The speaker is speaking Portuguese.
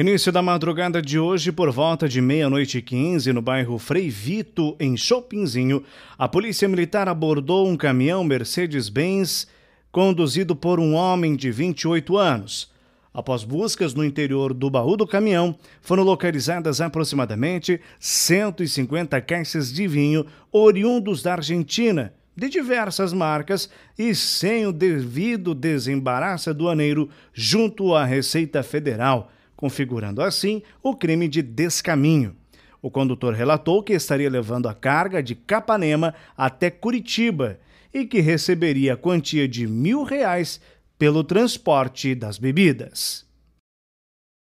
Início da madrugada de hoje, por volta de meia-noite e quinze, no bairro Frei Vito, em Chopinzinho, a polícia militar abordou um caminhão Mercedes-Benz conduzido por um homem de 28 anos. Após buscas no interior do baú do caminhão, foram localizadas aproximadamente 150 caixas de vinho oriundos da Argentina, de diversas marcas e sem o devido desembaraço aduaneiro junto à Receita Federal configurando assim o crime de descaminho. O condutor relatou que estaria levando a carga de Capanema até Curitiba e que receberia a quantia de mil reais pelo transporte das bebidas.